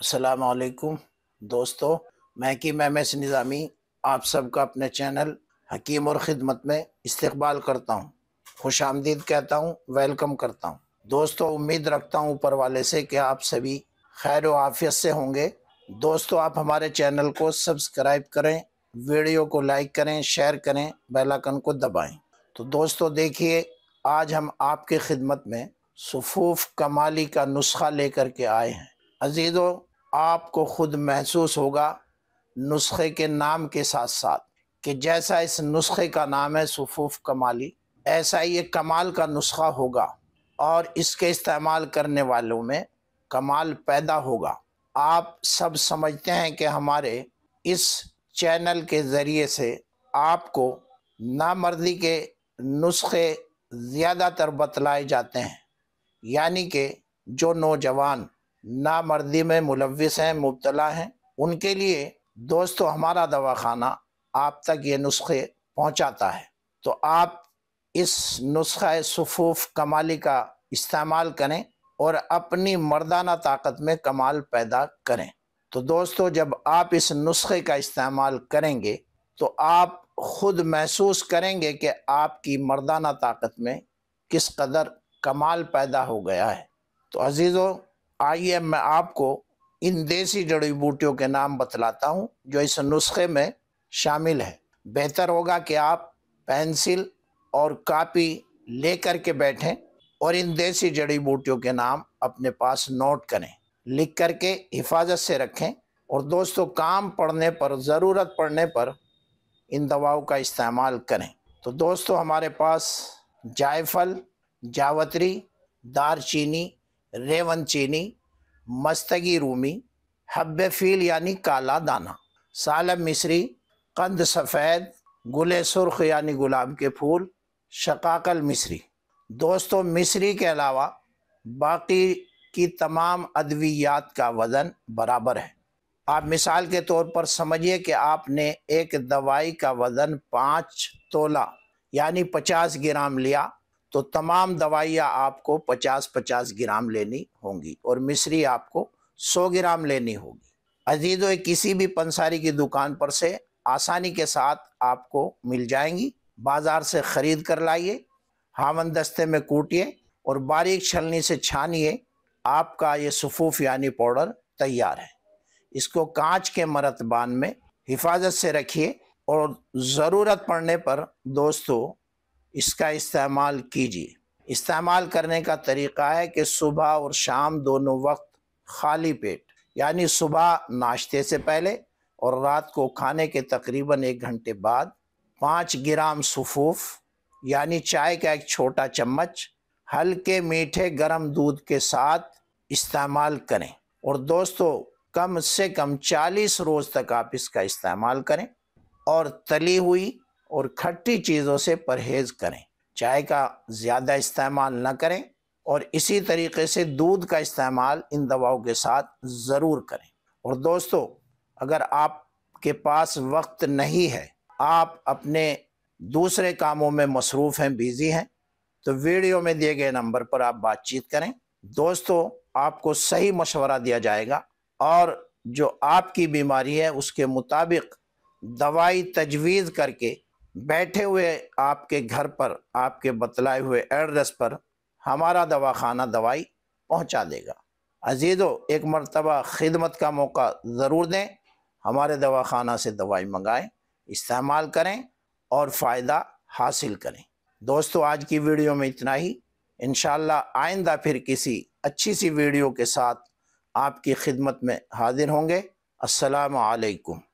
असलकुम दोस्तों मैं हकीम एम एस निज़ामी आप सबका अपने चैनल हकीम और ख़िदमत में इस्तबाल करता हूँ खुश आमदीद कहता हूँ वेलकम करता हूँ दोस्तों उम्मीद रखता हूँ ऊपर वाले से कि आप सभी खैर आफियत से होंगे दोस्तों आप हमारे चैनल को सब्सक्राइब करें वीडियो को लाइक करें शेयर करें बेलाकन को दबाएँ तो दोस्तों देखिए आज हम आपके खिदमत में सफूफ कमाली का नुस्खा लेकर के आए हैं अजीज़ों आपको खुद महसूस होगा नुस्खे के नाम के साथ साथ कि जैसा इस नुस्खे का नाम है सफूफ कमाली ऐसा ये कमाल का नुस्खा होगा और इसके इस्तेमाल करने वालों में कमाल पैदा होगा आप सब समझते हैं कि हमारे इस चैनल के ज़रिए से आपको नामर्दी के नुस्खे ज़्यादातर बतलाए जाते हैं यानी कि जो नौजवान नामर्दी में मुलविस हैं मुबतला हैं उनके लिए दोस्तों हमारा दवाखाना आप तक ये नुस्खे पहुंचाता है तो आप इस नुस्खा सफूफ कमाली का इस्तेमाल करें और अपनी मर्दाना ताकत में कमाल पैदा करें तो दोस्तों जब आप इस नुस्खे का इस्तेमाल करेंगे तो आप खुद महसूस करेंगे कि आपकी मर्दाना ताकत में किस कदर कमाल पैदा हो गया है तो अज़ीज़ों आइए मैं आपको इन देसी जड़ी बूटियों के नाम बतलाता हूँ जो इस नुस्खे में शामिल है बेहतर होगा कि आप पेंसिल और कापी लेकर के बैठें और इन देसी जड़ी बूटियों के नाम अपने पास नोट करें लिख करके हिफाजत से रखें और दोस्तों काम पड़ने पर ज़रूरत पड़ने पर इन दवाओं का इस्तेमाल करें तो दोस्तों हमारे पास जायफल जावत्री दारचीनी रेवन चीनी मस्तगी रूमी हब्बे फील यानी काला दाना सालम मिसरी कंद सफ़ेद गुल सुर्ख यानी गुलाब के फूल शकाकल मिसरी दोस्तों मिसरी के अलावा बाकी की तमाम अद्वियात का वज़न बराबर है आप मिसाल के तौर पर समझिए कि आपने एक दवाई का वज़न पाँच तोला यानी पचास ग्राम लिया तो तमाम दवाइयाँ आपको 50-50 ग्राम लेनी होंगी और मिश्री आपको 100 ग्राम लेनी होगी अजीज़ों किसी भी पंसारी की दुकान पर से आसानी के साथ आपको मिल जाएंगी बाज़ार से ख़रीद कर लाइए हामन दस्ते में कूटिए और बारीक छलनी से छानिए आपका ये सफूफ यानी पाउडर तैयार है इसको कांच के मरतबान में हिफाजत से रखिए और ज़रूरत पड़ने पर दोस्तों इसका इस्तेमाल कीजिए इस्तेमाल करने का तरीका है कि सुबह और शाम दोनों वक्त खाली पेट यानी सुबह नाश्ते से पहले और रात को खाने के तकरीबन एक घंटे बाद पाँच ग्राम सफूफ यानी चाय का एक छोटा चम्मच हल्के मीठे गर्म दूध के साथ इस्तेमाल करें और दोस्तों कम से कम 40 रोज़ तक आप इसका इस्तेमाल करें और तली हुई और खट्टी चीज़ों से परहेज़ करें चाय का ज़्यादा इस्तेमाल न करें और इसी तरीके से दूध का इस्तेमाल इन दवाओं के साथ ज़रूर करें और दोस्तों अगर आपके पास वक्त नहीं है आप अपने दूसरे कामों में मसरूफ़ हैं बिज़ी हैं तो वीडियो में दिए गए नंबर पर आप बातचीत करें दोस्तों आपको सही मशवरा दिया जाएगा और जो आपकी बीमारी है उसके मुताबिक दवाई तजवीज़ करके बैठे हुए आपके घर पर आपके बतलाए हुए एड्रेस पर हमारा दवाखाना दवाई पहुंचा देगा अजीज़ों एक मरतबा खिदमत का मौका ज़रूर दें हमारे दवाखाना से दवाई मंगाएं इस्तेमाल करें और फ़ायदा हासिल करें दोस्तों आज की वीडियो में इतना ही इन आइंदा फिर किसी अच्छी सी वीडियो के साथ आपकी खिदमत में हाजिर होंगे असलकम